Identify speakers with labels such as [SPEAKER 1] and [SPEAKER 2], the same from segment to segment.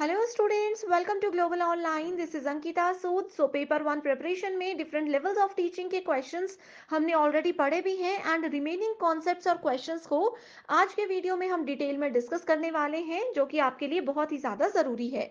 [SPEAKER 1] Hello students welcome to global online this is Ankita Sood so paper one preparation में different levels of teaching के questions हमने already पढ़े भी हैं एंड रिमेनिंग कॉन्सेप्ट्स और क्वेश्चंस को आज के वीडियो में हम डिटेल में डिस्कस करने वाले हैं जो कि आपके लिए बहुत ही ज्यादा जरूरी है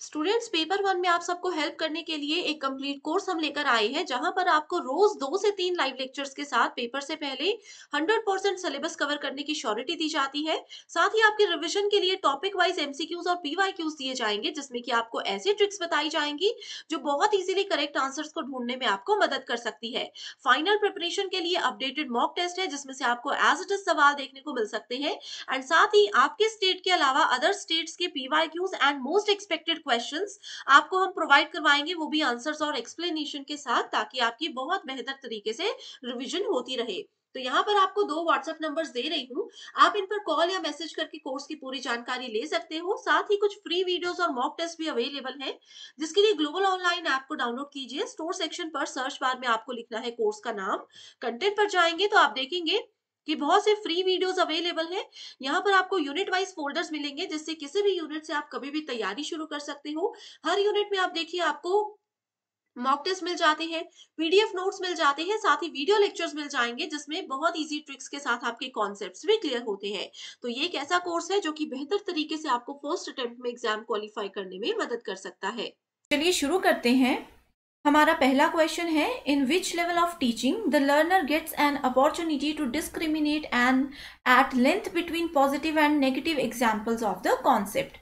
[SPEAKER 1] स्टूडेंट्स पेपर वन में आप सबको हेल्प करने के लिए एक कंप्लीट कोर्स हम लेकर आए हैं जहां पर आपको रोज दो से तीन लाइव लेक्चर्स के साथ पेपर से पहले 100 परसेंट सिलेबस कवर करने की श्योरिटी दी जाती है साथ ही आपके रिवीजन के लिए टॉपिक वाइज एमसीक्यूज और पीवाईक्यूज दिए जाएंगे जिसमें कि आपको ऐसे ट्रिक्स बताई जाएंगी जो बहुत ईजिली करेक्ट आंसर को ढूंढने में आपको मदद कर सकती है फाइनल प्रिपरेशन के लिए अपडेटेड मॉक टेस्ट है जिसमें से आपको एज इट इज सवाल देखने को मिल सकते हैं एंड साथ ही आपके स्टेट के अलावा अदर स्टेट्स के PYQs and most expected question आपको हम प्रोवाइड करवाएंगे वो भी आंसर और एक्सप्लेनेशन के साथ ताकि आपकी बहुत बेहतर तरीके से रिविजन होती रहे तो यहाँ पर आपको दो व्हाट्सएप नंबर्स दे रही हूँ आप इन पर कॉल या मैसेज करके कोर्स की पूरी जानकारी ले सकते हो साथ ही कुछ फ्री वीडियोस और मॉक टेस्ट भी अवेलेबल हैं जिसके लिए ग्लोबल ऑनलाइन ऐप को डाउनलोड कीजिए स्टोर सेक्शन पर सर्च बार में आपको लिखना है कोर्स का नाम कंटेंट पर जाएंगे तो आप देखेंगे कि बहुत से फ्री वीडियोस अवेलेबल हैं यहाँ पर आपको यूनिट वाइज फोल्डर्स मिलेंगे जिससे किसी भी यूनिट से आप कभी भी तैयारी शुरू कर सकते हो हर यूनिट में आप देखिए आपको मॉक टेस्ट मिल जाते हैं पीडीएफ नोट्स मिल जाते हैं साथ ही वीडियो लेक्चर्स मिल जाएंगे जिसमें बहुत इजी ट्रिक्स के साथ आपके कॉन्सेप्ट्स भी क्लियर होते हैं तो ये एक ऐसा कोर्स है जो कि बेहतर तरीके से आपको फर्स्ट अटेम्प्ट में एग्जाम क्वालिफाई करने में मदद कर सकता है चलिए शुरू करते हैं हमारा पहला क्वेश्चन है in which level of teaching the learner gets an opportunity to discriminate and at length between positive and negative examples of the concept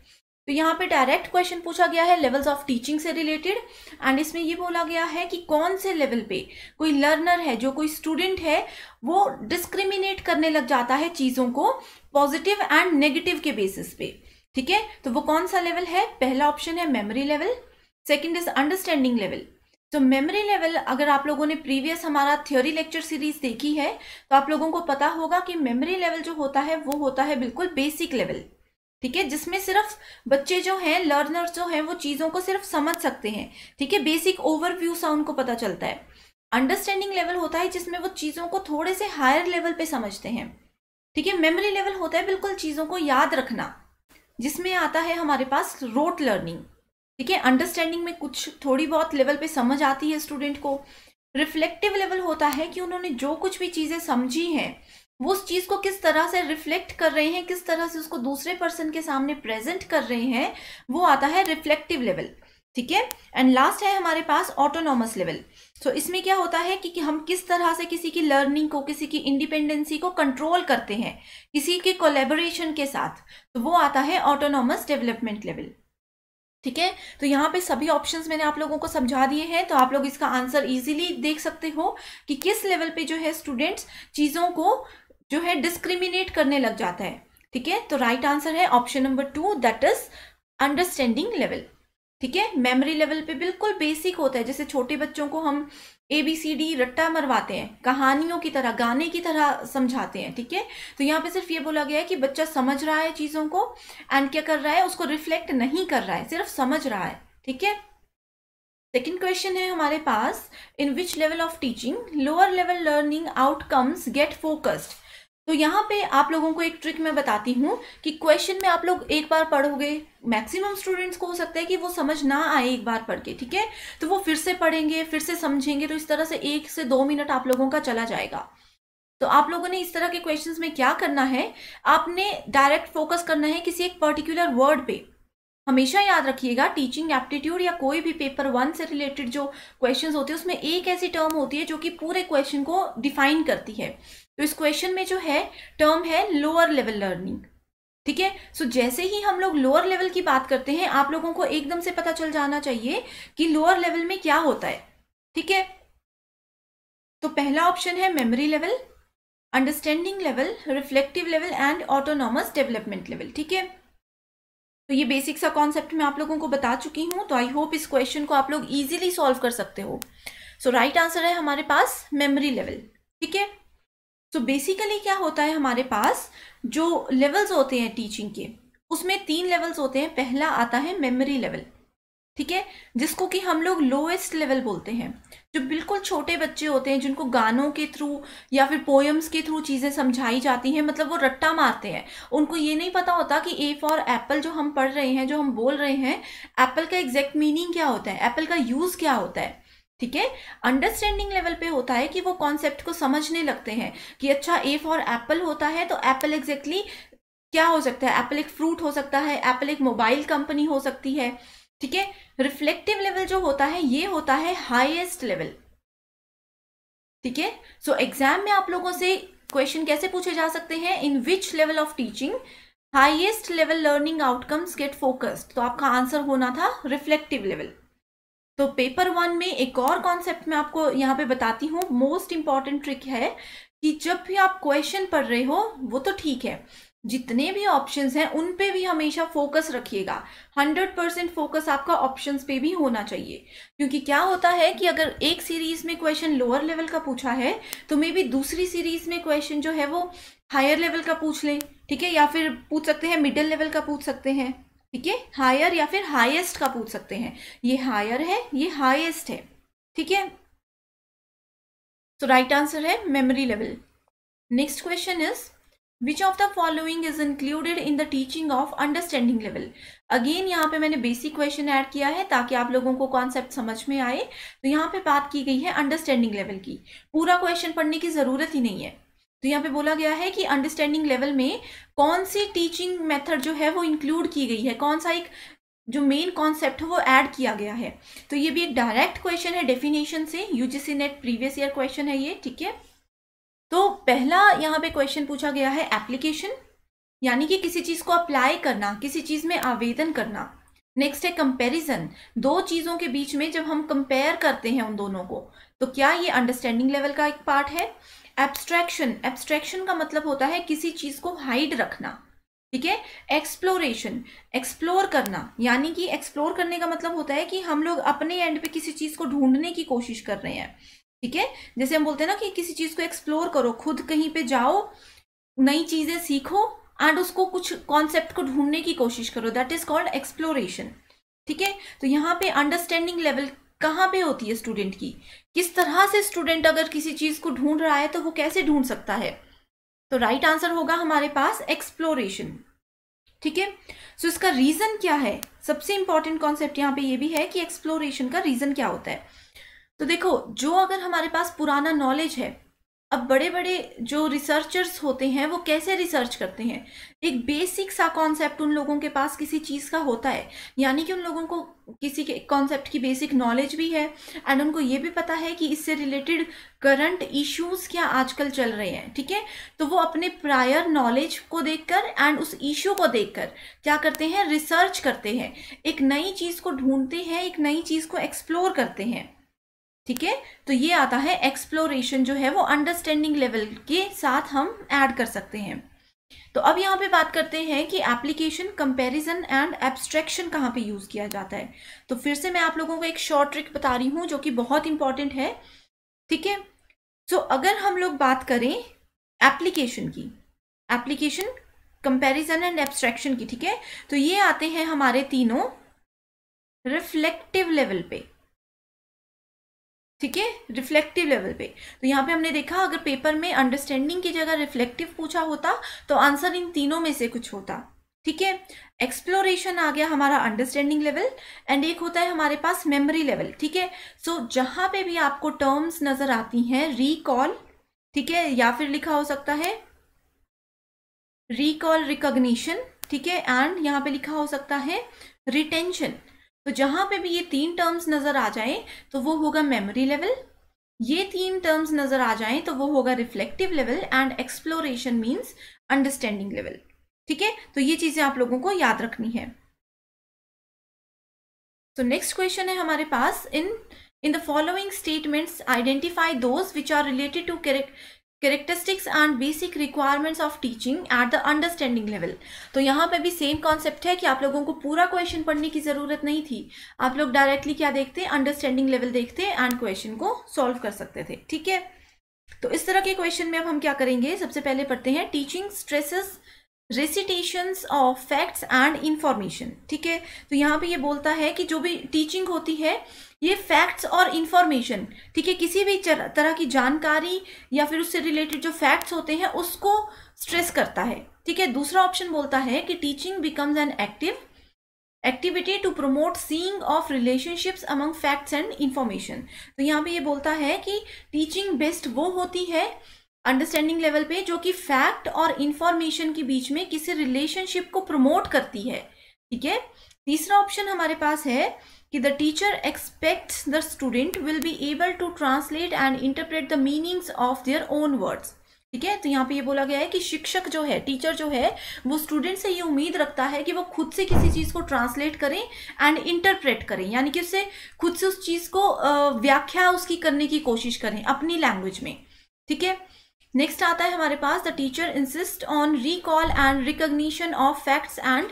[SPEAKER 1] तो यहाँ पे डायरेक्ट क्वेश्चन पूछा गया है लेवल्स ऑफ टीचिंग से रिलेटेड एंड इसमें ये बोला गया है कि कौन से लेवल पे कोई लर्नर है जो कोई स्टूडेंट है वो डिस्क्रिमिनेट करने लग जाता है चीज़ों को पॉजिटिव एंड नेगेटिव के बेसिस पे ठीक है तो वो कौन सा लेवल है पहला ऑप्शन है memory level second is understanding level तो मेमोरी लेवल अगर आप लोगों ने प्रीवियस हमारा थ्योरी लेक्चर सीरीज देखी है तो आप लोगों को पता होगा कि मेमोरी लेवल जो होता है वो होता है बिल्कुल बेसिक लेवल ठीक है जिसमें सिर्फ बच्चे जो हैं लर्नर्स जो हैं वो चीज़ों को सिर्फ समझ सकते हैं ठीक है बेसिक ओवरव्यू सा उनको पता चलता है अंडरस्टैंडिंग लेवल होता है जिसमें वो चीज़ों को थोड़े से हायर लेवल पे समझते हैं ठीक है मेमोरी लेवल होता है बिल्कुल चीज़ों को याद रखना जिसमें आता है हमारे पास रोट लर्निंग ठीक है अंडरस्टैंडिंग में कुछ थोड़ी बहुत लेवल पे समझ आती है स्टूडेंट को रिफ्लेक्टिव लेवल होता है कि उन्होंने जो कुछ भी चीज़ें समझी हैं वो उस चीज़ को किस तरह से रिफ्लेक्ट कर रहे हैं किस तरह से उसको दूसरे पर्सन के सामने प्रेजेंट कर रहे हैं वो आता है रिफ्लेक्टिव लेवल ठीक है एंड लास्ट है हमारे पास ऑटोनॉमस लेवल सो इसमें क्या होता है कि, कि हम किस तरह से किसी की लर्निंग को किसी की इंडिपेंडेंसी को कंट्रोल करते हैं किसी के कोलेबोरेशन के साथ तो वो आता है ऑटोनॉमस डेवलपमेंट लेवल ठीक है तो यहाँ पे सभी ऑप्शंस मैंने आप लोगों को समझा दिए हैं तो आप लोग इसका आंसर इजीली देख सकते हो कि किस लेवल पे जो है स्टूडेंट्स चीज़ों को जो है डिस्क्रिमिनेट करने लग जाता है ठीक है तो राइट आंसर है option number two that is understanding level ठीक है मेमोरी लेवल पे बिल्कुल बेसिक होता है जैसे छोटे बच्चों को हम ए बी सी डी रट्टा मरवाते हैं कहानियों की तरह गाने की तरह समझाते हैं ठीक है तो यहाँ पे सिर्फ ये बोला गया है कि बच्चा समझ रहा है चीज़ों को एंड क्या कर रहा है उसको रिफ्लेक्ट नहीं कर रहा है सिर्फ समझ रहा है ठीक है सेकेंड क्वेश्चन है हमारे पास in which level of teaching lower level learning outcomes get focused तो यहाँ पे आप लोगों को एक ट्रिक मैं बताती हूँ कि क्वेश्चन में आप लोग एक बार पढ़ोगे मैक्सिमम स्टूडेंट्स को हो सकता है कि वो समझ ना आए एक बार पढ़ के ठीक है तो वो फिर से पढ़ेंगे फिर से समझेंगे तो इस तरह से एक से दो मिनट आप लोगों का चला जाएगा तो आप लोगों ने इस तरह के क्वेश्चंस में क्या करना है आपने डायरेक्ट फोकस करना है किसी एक पर्टिकुलर वर्ड पे हमेशा याद रखिएगा टीचिंग एप्टीट्यूड या कोई भी पेपर वन से रिलेटेड जो क्वेश्चंस होते हैं उसमें एक ऐसी टर्म होती है जो कि पूरे क्वेश्चन को डिफाइन करती है तो इस क्वेश्चन में जो है टर्म है लोअर लेवल लर्निंग ठीक है सो जैसे ही हम लोग लोअर लेवल की बात करते हैं आप लोगों को एकदम से पता चल जाना चाहिए कि लोअर लेवल में क्या होता है ठीक है तो पहला ऑप्शन है memory level understanding level reflective level and autonomous development level ठीक है तो ये बेसिक सा कॉन्सेप्ट मैं आप लोगों को बता चुकी हूँ तो आई होप इस क्वेश्चन को आप लोग इजीली सॉल्व कर सकते हो सो राइट आंसर है हमारे पास मेमोरी लेवल ठीक है सो so बेसिकली क्या होता है हमारे पास जो लेवल्स होते हैं टीचिंग के उसमें तीन लेवल्स होते हैं पहला आता है मेमोरी लेवल ठीक है जिसको कि हम लोग लोएस्ट लेवल बोलते हैं जो बिल्कुल छोटे बच्चे होते हैं जिनको गानों के थ्रू या फिर पोएम्स के थ्रू चीज़ें समझाई जाती हैं मतलब वो रट्टा मारते हैं उनको ये नहीं पता होता कि ए फॉर एप्पल जो हम पढ़ रहे हैं जो हम बोल रहे हैं एप्पल का एग्जैक्ट मीनिंग क्या होता है एप्पल का यूज़ क्या होता है ठीक है अंडरस्टैंडिंग लेवल पे होता है कि वो कॉन्सेप्ट को समझने लगते हैं कि अच्छा ए फॉर एप्पल होता है तो एप्पल एग्जैक्टली क्या हो सकता है एप्पल एक फ्रूट हो सकता है एप्पल एक मोबाइल कंपनी हो सकती है ठीक है रिफ्लेक्टिव लेवल जो होता है ये होता है हाइएस्ट लेवल ठीक है सो एग्जाम में आप लोगों से क्वेश्चन कैसे पूछे जा सकते हैं in which level of teaching highest level learning outcomes get focused तो आपका आंसर होना था रिफ्लेक्टिव लेवल तो पेपर वन में एक और कॉन्सेप्ट मैं आपको यहाँ पे बताती हूँ मोस्ट इम्पॉर्टेंट ट्रिक है कि जब भी आप क्वेश्चन पढ़ रहे हो वो तो ठीक है जितने भी ऑप्शंस हैं उन पे भी हमेशा फोकस रखिएगा 100 परसेंट फोकस आपका ऑप्शंस पे भी होना चाहिए क्योंकि क्या होता है कि अगर एक सीरीज में क्वेश्चन लोअर लेवल का पूछा है तो मे बी दूसरी सीरीज में क्वेश्चन जो है वो हायर लेवल का पूछ लें ठीक है या फिर पूछ सकते हैं मिडिल लेवल का पूछ सकते हैं ठीक है हायर या फिर हाईएस्ट का पूछ सकते हैं ये हायर है ये हाईएस्ट है ठीक है सो राइट आंसर है memory level next question is which of the following is included in the teaching of understanding level again यहाँ पे मैंने बेसिक क्वेश्चन ऐड किया है ताकि आप लोगों को कॉन्सेप्ट समझ में आए तो यहाँ पे बात की गई है अंडरस्टैंडिंग लेवल की पूरा क्वेश्चन पढ़ने की ज़रूरत ही नहीं है तो यहाँ पे बोला गया है कि अंडरस्टैंडिंग लेवल में कौन सी टीचिंग मेथड जो है वो इंक्लूड की गई है कौन सा एक जो मेन कॉन्सेप्ट है वो ऐड किया गया है तो ये भी एक डायरेक्ट क्वेश्चन है डेफिनेशन से UGC NET previous year question है ये ठीक है तो पहला यहाँ पे क्वेश्चन पूछा गया है एप्लीकेशन यानी कि किसी चीज़ को अप्लाई करना किसी चीज़ में आवेदन करना नेक्स्ट है कंपैरिजन दो चीज़ों के बीच में जब हम कंपेयर करते हैं उन दोनों को तो क्या ये अंडरस्टैंडिंग लेवल का एक पार्ट है एब्स्ट्रैक्शन एब्स्ट्रैक्शन का मतलब होता है किसी चीज को हाइड रखना ठीक है एक्सप्लोरेशन एक्सप्लोर करना यानी कि एक्सप्लोर करने का मतलब होता है कि हम लोग अपने एंड पे किसी चीज को ढूंढने की कोशिश कर रहे हैं ठीक है जैसे हम बोलते हैं ना कि किसी चीज को एक्सप्लोर करो खुद कहीं पे जाओ नई चीजें सीखो एंड उसको कुछ कॉन्सेप्ट को ढूंढने की कोशिश करो दैट इज कॉल्ड एक्सप्लोरेशन ठीक है तो यहाँ पे अंडरस्टैंडिंग लेवल कहाँ पे होती है स्टूडेंट की किस तरह से स्टूडेंट अगर किसी चीज को ढूंढ रहा है तो वो कैसे ढूंढ सकता है तो राइट right आंसर होगा हमारे पास एक्सप्लोरेशन ठीक है सो इसका रीजन क्या है सबसे इंपॉर्टेंट कॉन्सेप्ट यहाँ पे ये भी है कि एक्सप्लोरेशन का रीजन क्या होता है तो देखो जो अगर हमारे पास पुराना नॉलेज है अब बड़े बड़े जो रिसर्चर्स होते हैं वो कैसे रिसर्च करते हैं एक बेसिक सा कॉन्सेप्ट उन लोगों के पास किसी चीज़ का होता है यानी कि उन लोगों को किसी के कॉन्सेप्ट की बेसिक नॉलेज भी है एंड उनको ये भी पता है कि इससे रिलेटेड करंट इश्यूज क्या आजकल चल रहे हैं ठीक है तो वो अपने प्रायर नॉलेज को देखकर एंड उस इशू को देखकर क्या करते हैं रिसर्च करते हैं एक नई चीज़ को ढूंढते हैं एक नई चीज़ को एक्सप्लोर करते हैं ठीक है तो ये आता है एक्सप्लोरेशन जो है वो अंडरस्टैंडिंग लेवल के साथ हम ऐड कर सकते हैं तो अब यहाँ पे बात करते हैं कि एप्लीकेशन कंपैरिजन एंड एब्स्ट्रैक्शन कहाँ पे यूज़ किया जाता है तो फिर से मैं आप लोगों को एक शॉर्ट ट्रिक बता रही हूँ जो कि बहुत इंपॉर्टेंट है ठीक है सो अगर हम लोग बात करें एप्लीकेशन की एप्लीकेशन कंपैरिजन एंड एब्स्ट्रैक्शन की ठीक है तो ये आते हैं हमारे तीनों रिफ्लेक्टिव लेवल पे ठीक है रिफ्लेक्टिव लेवल पे तो यहाँ पे हमने देखा अगर पेपर में अंडरस्टैंडिंग की जगह रिफ्लेक्टिव पूछा होता तो आंसर इन तीनों में से कुछ होता ठीक है एक्सप्लोरेशन आ गया हमारा अंडरस्टैंडिंग लेवल एंड एक होता है हमारे पास मेमोरी लेवल ठीक है सो जहाँ पे भी आपको टर्म्स नज़र आती हैं रिकॉल ठीक है या फिर लिखा हो सकता है रिकॉल रिकॉग्निशन ठीक है एंड यहाँ पे लिखा हो सकता है रिटेंशन तो जहां पे भी ये तीन टर्म्स नज़र आ जाए तो वो होगा मेमोरी लेवल ये तीन टर्म्स नज़र आ जाए तो वो होगा reflective level and exploration means understanding level ठीक है तो ये चीज़ें आप लोगों को याद रखनी है तो नेक्स्ट क्वेश्चन है हमारे पास in in the following statements identify those which are related to characteristics and basic requirements of teaching at the understanding level तो यहाँ पे भी सेम कॉन्सेप्ट है कि आप लोगों को पूरा क्वेश्चन पढ़ने की ज़रूरत नहीं थी आप लोग डायरेक्टली क्या देखते अंडरस्टैंडिंग लेवल देखते एंड क्वेश्चन को सॉल्व कर सकते थे ठीक है तो इस तरह के क्वेश्चन में अब हम क्या करेंगे सबसे पहले पढ़ते हैं teaching stresses recitations of facts and information ठीक है तो यहाँ पे ये बोलता है कि जो भी टीचिंग होती है ये फैक्ट्स और इन्फॉर्मेशन ठीक है किसी भी तरह की जानकारी या फिर उससे रिलेटेड जो फैक्ट्स होते हैं उसको स्ट्रेस करता है ठीक है दूसरा ऑप्शन बोलता है कि teaching becomes an active activity to promote seeing of relationships among facts and information तो यहाँ पे ये बोलता है कि टीचिंग बेस्ट वो होती है अंडरस्टैंडिंग लेवल पे जो कि फैक्ट और इन्फॉर्मेशन के बीच में किसी रिलेशनशिप को प्रमोट करती है ठीक है तीसरा ऑप्शन हमारे पास है कि the teacher expect the student will be able to translate and interpret the meanings of their own words ठीक है तो यहाँ पे ये बोला गया है कि शिक्षक जो है टीचर जो है वो स्टूडेंट से ये उम्मीद रखता है कि वो खुद से किसी चीज़ को ट्रांसलेट करें एंड इंटरप्रेट करें यानी कि उससे खुद से उस चीज़ को व्याख्या उसकी करने की कोशिश करें अपनी लैंग्वेज में ठीक है नेक्स्ट आता है हमारे पास the teacher insist on recall and recognition of facts and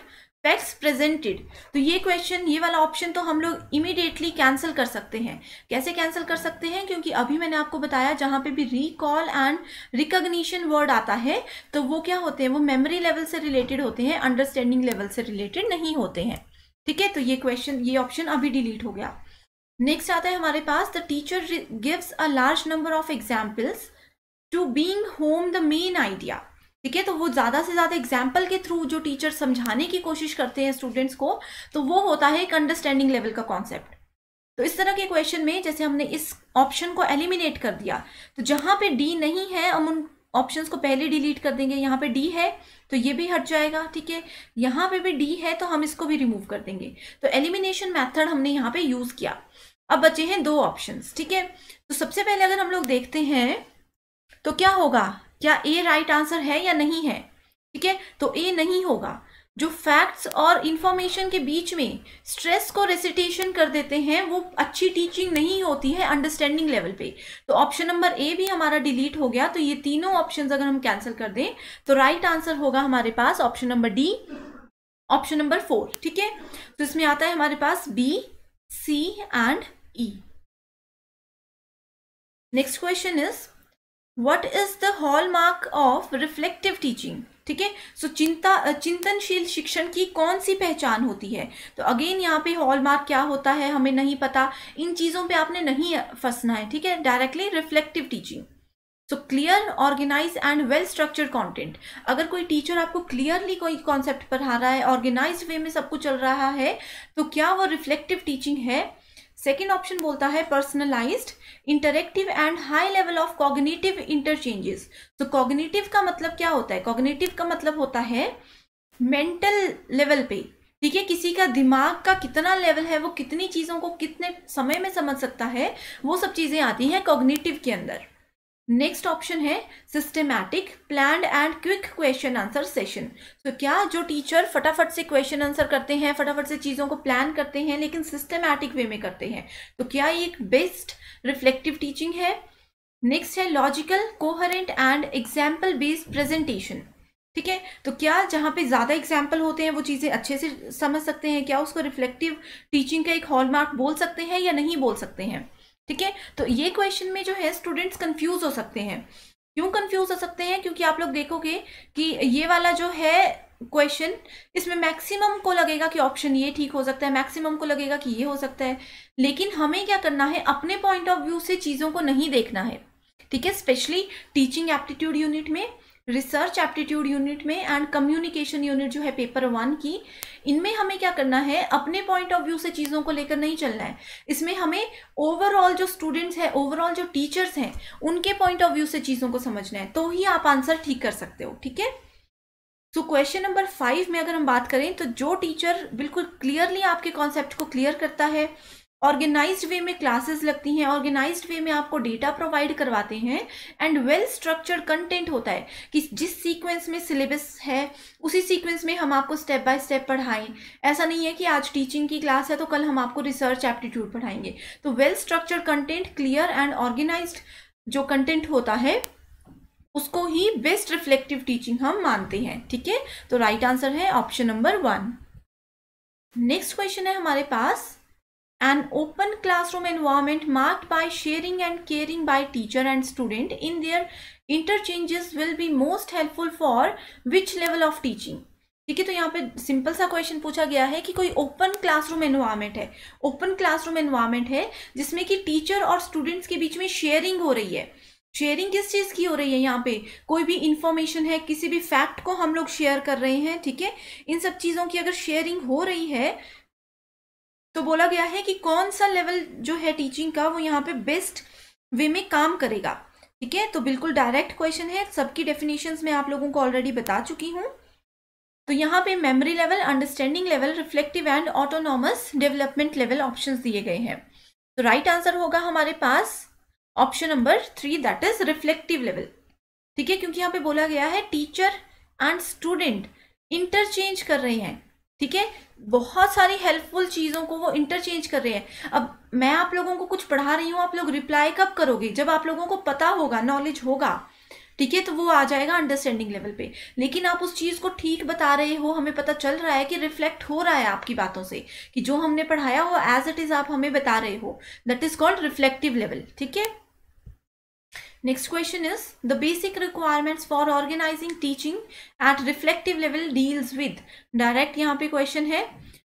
[SPEAKER 1] facts presented तो ये क्वेश्चन ये वाला ऑप्शन तो हम लोग इमिडिएटली कैंसिल कर सकते हैं कैसे कैंसिल कर सकते हैं क्योंकि अभी मैंने आपको बताया जहाँ पे भी रिकॉल एंड रिकग्निशन वर्ड आता है तो वो क्या होते हैं वो मेमोरी लेवल से रिलेटेड होते हैं अंडरस्टैंडिंग लेवल से रिलेटेड नहीं होते हैं ठीक है तो ये क्वेश्चन ये ऑप्शन अभी डिलीट हो गया नेक्स्ट आता है हमारे पास the teacher gives a large number of examples to bring home the main idea ठीक है तो वो ज़्यादा से ज़्यादा एग्जाम्पल के थ्रू जो टीचर समझाने की कोशिश करते हैं स्टूडेंट्स को तो वो होता है एक अंडरस्टैंडिंग लेवल का कॉन्सेप्ट तो इस तरह के क्वेश्चन में जैसे हमने इस ऑप्शन को एलिमिनेट कर दिया तो जहाँ पे डी नहीं है हम उन ऑप्शन को पहले डिलीट कर देंगे यहाँ पे डी है तो ये भी हट जाएगा ठीक है यहाँ पे भी डी है तो हम इसको भी रिमूव कर देंगे तो एलिमिनेशन मेथड हमने यहाँ पे यूज़ किया अब बचे हैं दो ऑप्शन ठीक है तो सबसे पहले अगर हम लोग देखते हैं तो क्या होगा क्या ए राइट आंसर है या नहीं है ठीक है तो ए नहीं होगा जो फैक्ट्स और इन्फॉर्मेशन के बीच में स्ट्रेस को रेसिटेशन कर देते हैं वो अच्छी टीचिंग नहीं होती है अंडरस्टैंडिंग लेवल पे तो ऑप्शन नंबर ए भी हमारा डिलीट हो गया तो ये तीनों ऑप्शन अगर हम कैंसिल कर दें तो राइट right आंसर होगा हमारे पास option number D option number four ठीक है तो इसमें आता है हमारे पास B C and E next question is what is the hallmark of reflective teaching ठीक है सो चिंता चिंतनशील शिक्षण की कौन सी पहचान होती है तो अगेन यहाँ पे हॉल मार्क क्या होता है हमें नहीं पता इन चीज़ों पे आपने नहीं फंसना है ठीक है directly reflective teaching so clear organise and well structured content अगर कोई टीचर आपको क्लियरली कोई कॉन्सेप्ट पढ़ा रहा है ऑर्गेनाइज वे में सब कुछ चल रहा है तो क्या वो रिफ्लेक्टिव टीचिंग है सेकेंड ऑप्शन बोलता है personalise interactive and high level of cognitive interchanges तो कॉग्निटिव का मतलब क्या होता है कॉग्निटिव का मतलब होता है मेंटल लेवल पे ठीक है किसी का दिमाग का कितना लेवल है वो कितनी चीज़ों को कितने समय में समझ सकता है वो सब चीज़ें आती हैं कॉग्निटिव के अंदर नेक्स्ट ऑप्शन है systematic plan and quick question answer session तो क्या जो टीचर फटाफट से क्वेश्चन आंसर करते हैं फटाफट से चीज़ों को प्लान करते हैं लेकिन सिस्टमैटिक वे में करते हैं तो क्या ये एक बेस्ट रिफ्लेक्टिव टीचिंग है नेक्स्ट है logical coherent and example based presentation ठीक है तो क्या जहाँ पे ज़्यादा एग्जाम्पल होते हैं वो चीज़ें अच्छे से समझ सकते हैं क्या उसको रिफ्लेक्टिव टीचिंग का एक हॉलमार्क बोल सकते हैं या नहीं बोल सकते हैं ठीक है तो ये क्वेश्चन में जो है स्टूडेंट्स कंफ्यूज हो सकते हैं क्यों कंफ्यूज हो सकते हैं क्योंकि आप लोग देखोगे कि ये वाला जो है क्वेश्चन इसमें मैक्सिमम को लगेगा कि ऑप्शन ये ठीक हो सकता है मैक्सिमम को लगेगा कि ये हो सकता है लेकिन हमें क्या करना है अपने पॉइंट ऑफ व्यू से चीज़ों को नहीं देखना है ठीक है स्पेशली टीचिंग एप्टीट्यूड यूनिट में रिसर्च एप्टीट्यूड यूनिट में एंड कम्युनिकेशन यूनिट जो है पेपर वन की इनमें हमें क्या करना है अपने पॉइंट ऑफ व्यू से चीज़ों को लेकर नहीं चलना है इसमें हमें ओवरऑल जो स्टूडेंट्स हैं ओवरऑल जो टीचर्स हैं उनके पॉइंट ऑफ व्यू से चीज़ों को समझना है तो ही आप आंसर ठीक कर सकते हो ठीक है सो क्वेश्चन नंबर फाइव में अगर हम बात करें तो जो टीचर बिल्कुल क्लियरली आपके कॉन्सेप्ट को क्लियर करता है ऑर्गेनाइज्ड वे में क्लासेस लगती हैं ऑर्गेनाइज्ड वे में आपको डेटा प्रोवाइड करवाते हैं एंड वेल स्ट्रक्चर्ड कंटेंट होता है कि जिस सीक्वेंस में सिलेबस है उसी सीक्वेंस में हम आपको स्टेप बाय स्टेप पढ़ाएं ऐसा नहीं है कि आज टीचिंग की क्लास है तो कल हम आपको रिसर्च एप्टीट्यूड पढ़ाएंगे तो well structured content clear and organise जो कंटेंट होता है उसको ही बेस्ट रिफ्लेक्टिव टीचिंग हम मानते हैं ठीक है तो राइट right आंसर है option number one next question है हमारे पास an open classroom environment marked by sharing and caring by teacher and student in their interchanges will be most helpful for which level of teaching ठीक है तो यहाँ पे simple सा question पूछा गया है कि कोई ओपन क्लासरूम एनवायरमेंट है ओपन क्लासरूम एनवायरमेंट है जिसमें कि टीचर और स्टूडेंट्स के बीच में शेयरिंग हो रही है शेयरिंग किस चीज़ की हो रही है यहाँ पे कोई भी इन्फॉर्मेशन है किसी भी फैक्ट को हम लोग शेयर कर रहे हैं ठीक है इन सब चीज़ों की अगर शेयरिंग हो रही है तो बोला गया है कि कौन सा लेवल जो है टीचिंग का वो यहाँ पे बेस्ट वे में काम करेगा ठीक है तो बिल्कुल डायरेक्ट क्वेश्चन है सबकी डेफिनेशन में आप लोगों को ऑलरेडी बता चुकी हूँ तो यहाँ पे memory level understanding level reflective and autonomous development level option दिए गए हैं तो राइट आंसर होगा हमारे पास option number three that is reflective level ठीक है क्योंकि यहाँ पे बोला गया है टीचर एंड स्टूडेंट इंटरचेंज कर रहे हैं ठीक है बहुत सारी हेल्पफुल चीज़ों को वो इंटरचेंज कर रहे हैं अब मैं आप लोगों को कुछ पढ़ा रही हूँ आप लोग रिप्लाई कब करोगे जब आप लोगों को पता होगा नॉलेज होगा ठीक है तो वो आ जाएगा अंडरस्टैंडिंग लेवल पे लेकिन आप उस चीज़ को ठीक बता रहे हो हमें पता चल रहा है कि रिफ्लेक्ट हो रहा है आपकी बातों से कि जो हमने पढ़ाया वो एज इट इज़ आप हमें बता रहे हो that is called reflective level ठीक है Next question is the basic requirements for organizing teaching at reflective level deals with direct यहाँ पे question है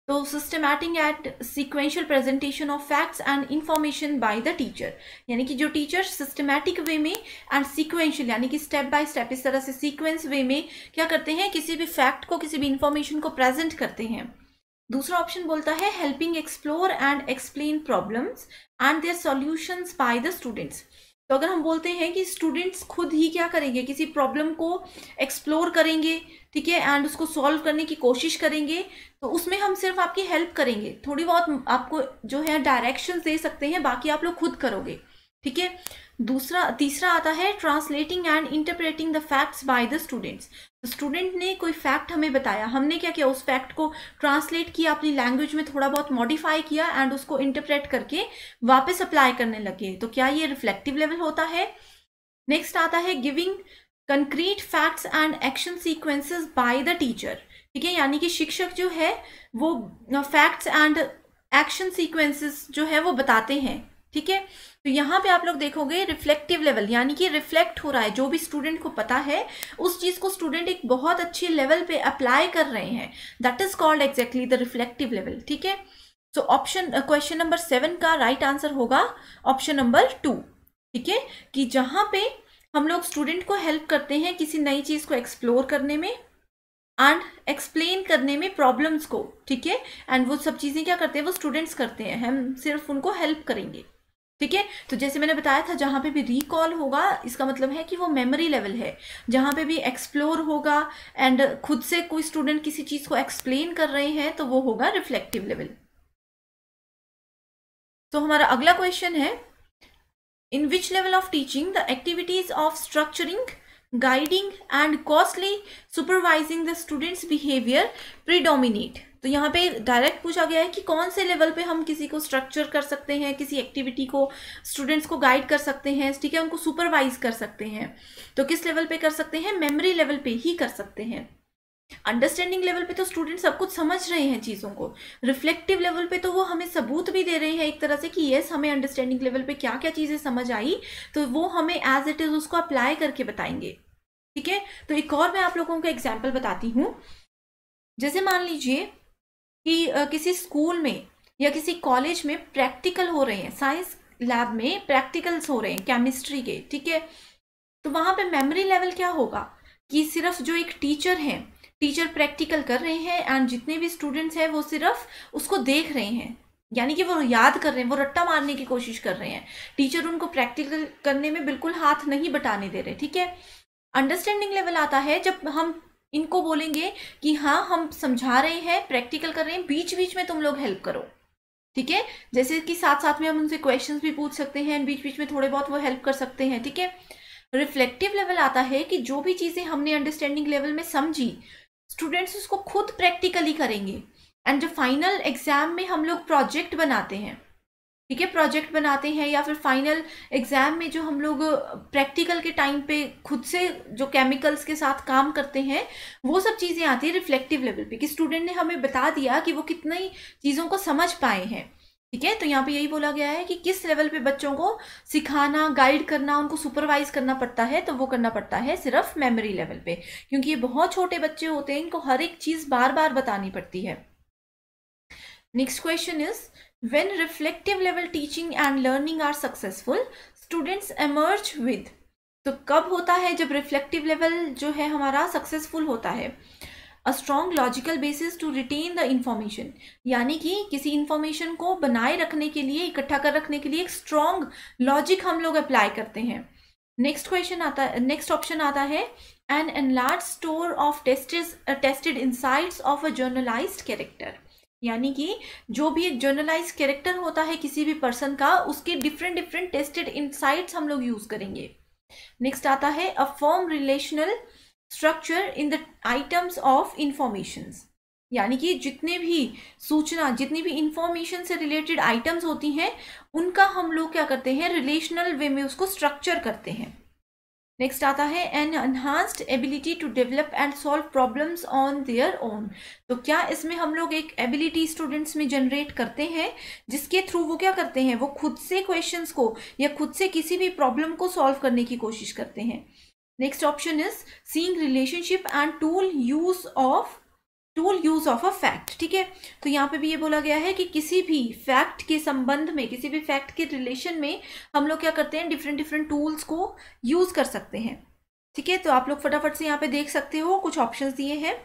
[SPEAKER 1] तो systematic at sequential presentation of facts and information by the teacher यानी कि जो teacher systematic way में एंड सिक्वेंशियल यानी कि स्टेप बाय स्टेप इस तरह से सीक्वेंस वे में क्या करते हैं किसी भी फैक्ट को किसी भी इंफॉर्मेशन को प्रेजेंट करते हैं दूसरा ऑप्शन बोलता है helping explore and explain problems and their solutions by the students तो अगर हम बोलते हैं कि स्टूडेंट्स खुद ही क्या करेंगे किसी प्रॉब्लम को एक्सप्लोर करेंगे ठीक है एंड उसको सॉल्व करने की कोशिश करेंगे तो उसमें हम सिर्फ आपकी हेल्प करेंगे थोड़ी बहुत आपको जो है डायरेक्शन दे सकते हैं बाकी आप लोग खुद करोगे ठीक है दूसरा तीसरा आता है translating and interpreting the facts by the students student ने कोई फैक्ट हमें बताया हमने क्या किया उस फैक्ट को ट्रांसलेट किया अपनी लैंग्वेज में थोड़ा बहुत मॉडिफाई किया एंड उसको इंटरप्रेट करके वापस अप्लाई करने लगे तो क्या ये रिफ्लेक्टिव लेवल होता है नेक्स्ट आता है giving concrete facts and action sequences by the teacher ठीक है यानी कि शिक्षक जो है वो फैक्ट्स एंड एक्शन सीक्वेंसेस जो है वो बताते हैं ठीक है तो यहाँ पे आप लोग देखोगे रिफ्लेक्टिव लेवल यानी कि रिफ्लेक्ट हो रहा है जो भी स्टूडेंट को पता है उस चीज़ को स्टूडेंट एक बहुत अच्छे लेवल पे अप्लाई कर रहे हैं that is called exactly the reflective level ठीक है so option question number seven का राइट right आंसर होगा ऑप्शन नंबर टू ठीक है कि जहाँ पे हम लोग स्टूडेंट को हेल्प करते हैं किसी नई चीज़ को एक्सप्लोर करने में एंड एक्सप्लेन करने में प्रॉब्लम्स को ठीक है एंड वो सब चीज़ें क्या करते हैं वो स्टूडेंट्स करते हैं हम सिर्फ उनको हेल्प करेंगे ठीक है तो जैसे मैंने बताया था जहां पे भी रिकॉल होगा इसका मतलब है कि वो मेमोरी लेवल है जहां पे भी एक्सप्लोर होगा एंड खुद से कोई स्टूडेंट किसी चीज़ को एक्सप्लेन कर रहे हैं तो वो होगा रिफ्लेक्टिव लेवल तो हमारा अगला क्वेश्चन है in which level of teaching the activities of structuring guiding and costly supervising the students behaviour predominate तो यहाँ पे डायरेक्ट पूछा गया है कि कौन से लेवल पे हम किसी को स्ट्रक्चर कर सकते हैं किसी एक्टिविटी को स्टूडेंट्स को गाइड कर सकते हैं ठीक है उनको सुपरवाइज कर सकते हैं तो किस लेवल पे कर सकते हैं मेमोरी लेवल पे ही कर सकते हैं अंडरस्टैंडिंग लेवल पे तो स्टूडेंट सब कुछ समझ रहे हैं चीज़ों को रिफ्लेक्टिव लेवल पे तो वो हमें सबूत भी दे रहे हैं एक तरह से कि येस हमें अंडरस्टैंडिंग लेवल पे क्या क्या चीज़ें समझ आई तो वो हमें एज इट इज़ उसको अप्लाई करके बताएंगे ठीक है तो एक और मैं आप लोगों को एग्जाम्पल बताती हूँ जैसे मान लीजिए कि किसी स्कूल में या किसी कॉलेज में प्रैक्टिकल हो रहे हैं साइंस लैब में प्रैक्टिकल्स हो रहे हैं केमिस्ट्री के ठीक है तो वहाँ पे मेमोरी लेवल क्या होगा कि सिर्फ जो एक टीचर हैं टीचर प्रैक्टिकल कर रहे हैं एंड जितने भी स्टूडेंट्स हैं वो सिर्फ उसको देख रहे हैं यानी कि वो याद कर रहे हैं वो रट्टा मारने की कोशिश कर रहे हैं टीचर उनको प्रैक्टिकल करने में बिल्कुल हाथ नहीं बटाने दे रहे ठीक है अंडरस्टैंडिंग लेवल आता है जब हम इनको बोलेंगे कि हाँ हम समझा रहे हैं प्रैक्टिकल कर रहे हैं बीच बीच में तुम लोग हेल्प करो ठीक है जैसे कि साथ साथ में हम उनसे क्वेश्चन भी पूछ सकते हैं बीच बीच में थोड़े बहुत वो हेल्प कर सकते हैं ठीक है रिफ्लेक्टिव लेवल आता है कि जो भी चीज़ें हमने अंडरस्टैंडिंग लेवल में समझी स्टूडेंट्स उसको खुद प्रैक्टिकली करेंगे एंड जो फाइनल एग्जाम में हम लोग प्रोजेक्ट बनाते हैं ठीक है प्रोजेक्ट बनाते हैं या फिर फाइनल एग्ज़ाम में जो हम लोग प्रैक्टिकल के टाइम पे खुद से जो केमिकल्स के साथ काम करते हैं वो सब चीज़ें आती है रिफ्लेक्टिव लेवल पे कि स्टूडेंट ने हमें बता दिया कि वो कितनी चीज़ों को समझ पाए हैं ठीक है तो यहाँ पे यही बोला गया है कि किस लेवल पे बच्चों को सिखाना गाइड करना उनको सुपरवाइज करना पड़ता है तो वो करना पड़ता है सिर्फ मेमोरी लेवल पे क्योंकि ये बहुत छोटे बच्चे होते हैं इनको हर एक चीज़ बार बार बतानी पड़ती है next question is When reflective level teaching and learning are successful, students emerge with तो कब होता है जब reflective level जो है हमारा successful होता है a strong logical basis to retain the information यानी कि किसी information को बनाए रखने के लिए इकट्ठा कर रखने के लिए एक strong logic हम लोग apply करते हैं next question आता है next option आता है an enlarge store of tested tested insights of a generalised character यानी कि जो भी एक जर्नलाइज कैरेक्टर होता है किसी भी पर्सन का उसके डिफरेंट डिफरेंट टेस्टेड इंसाइट्स हम लोग यूज़ करेंगे नेक्स्ट आता है a form relational structure in the items of informations यानी कि जितने भी सूचना जितनी भी इंफॉर्मेशन से रिलेटेड आइटम्स होती हैं उनका हम लोग क्या करते हैं रिलेशनल वे में उसको स्ट्रक्चर करते हैं नेक्स्ट आता है an enhanced ability to develop and solve problems on their own तो क्या इसमें हम लोग एक एबिलिटी स्टूडेंट्स में जनरेट करते हैं जिसके थ्रू वो क्या करते हैं वो खुद से क्वेश्चंस को या खुद से किसी भी प्रॉब्लम को सॉल्व करने की कोशिश करते हैं next option is seeing relationship and tool use of tool use of a fact ठीक है तो यहाँ पे भी ये बोला गया है कि किसी भी फैक्ट के संबंध में किसी भी फैक्ट के रिलेशन में हम लोग क्या करते हैं डिफरेंट डिफरेंट टूल्स को यूज कर सकते हैं ठीक है तो आप लोग फटाफट से यहाँ पे देख सकते हो कुछ ऑप्शंस दिए हैं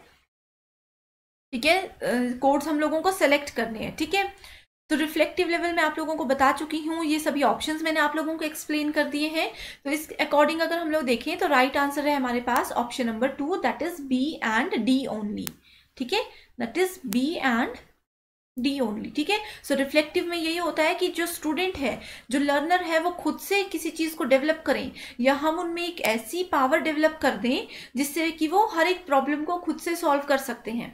[SPEAKER 1] ठीक है कोड्स हम लोगों को सेलेक्ट करने हैं ठीक है थीके? तो रिफ्लेक्टिव लेवल में आप लोगों को बता चुकी हूँ ये सभी ऑप्शंस मैंने आप लोगों को एक्सप्लेन कर दिए हैं तो इस अकॉर्डिंग अगर हम लोग देखें तो राइट right आंसर है हमारे पास option number two that is B and D only ठीक है that is B and D only ठीक है सो रिफ्लेक्टिव में यही होता है कि जो स्टूडेंट है जो लर्नर है वो खुद से किसी चीज़ को डेवलप करें या हम उनमें एक ऐसी पावर डेवलप कर दें जिससे कि वो हर एक प्रॉब्लम को खुद से सॉल्व कर सकते हैं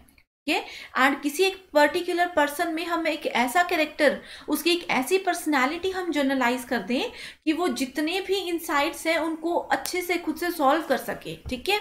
[SPEAKER 1] ठीक है एंड किसी एक पर्टिकुलर पर्सन में हम एक ऐसा कैरेक्टर उसकी एक ऐसी पर्सनैलिटी हम जर्नलाइज कर दें कि वो जितने भी इंसाइट्स हैं उनको अच्छे से खुद से सॉल्व कर सके ठीक है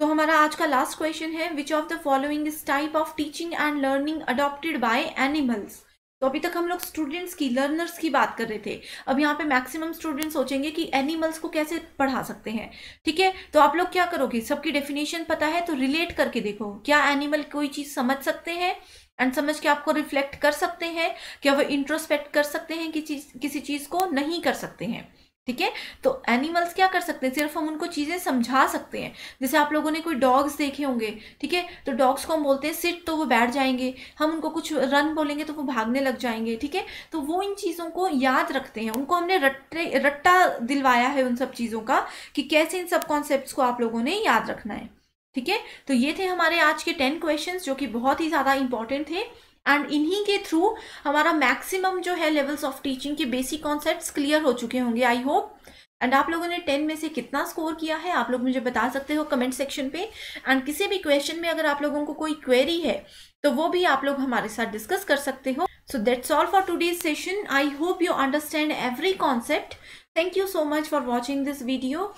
[SPEAKER 1] तो हमारा आज का लास्ट क्वेश्चन है which of the following is type of teaching and learning adopted by animals तो अभी तक हम लोग स्टूडेंट्स की लर्नर्स की बात कर रहे थे अब यहाँ पे मैक्सिमम स्टूडेंट सोचेंगे कि एनिमल्स को कैसे पढ़ा सकते हैं ठीक है तो आप लोग क्या करोगे सबकी डेफिनेशन पता है तो रिलेट करके देखो क्या एनिमल कोई चीज़ समझ सकते हैं एंड समझ के आपको रिफ्लेक्ट कर सकते हैं क्या वो इंट्रोस्पेक्ट कर सकते हैं कि चीज किसी चीज़ को नहीं कर सकते हैं ठीक है तो एनिमल्स क्या कर सकते हैं सिर्फ हम उनको चीज़ें समझा सकते हैं जैसे आप लोगों ने कोई डॉग्स देखे होंगे ठीक है तो डॉग्स को हम बोलते हैं सिट तो वो बैठ जाएंगे हम उनको कुछ रन बोलेंगे तो वो भागने लग जाएंगे ठीक है तो वो इन चीज़ों को याद रखते हैं उनको हमने रट्टे रट्टा दिलवाया है उन सब चीज़ों का कि कैसे इन सब कॉन्सेप्ट को आप लोगों ने याद रखना है ठीक है तो ये थे हमारे आज के टेन क्वेश्चन जो कि बहुत ही ज़्यादा इंपॉर्टेंट थे एंड इन्हीं के थ्रू हमारा मैक्सिमम जो है लेवल्स ऑफ टीचिंग के बेसिक कॉन्सेप्ट क्लियर हो चुके होंगे आई होप एंड आप लोगों ने टेन में से कितना स्कोर किया है आप लोग मुझे बता सकते हो कमेंट सेक्शन पे एंड किसी भी क्वेश्चन में अगर आप लोगों को कोई क्वेरी है तो वो भी आप लोग हमारे साथ डिस्कस कर सकते हो so that's all for today's session I hope you understand every concept thank you so much for watching this video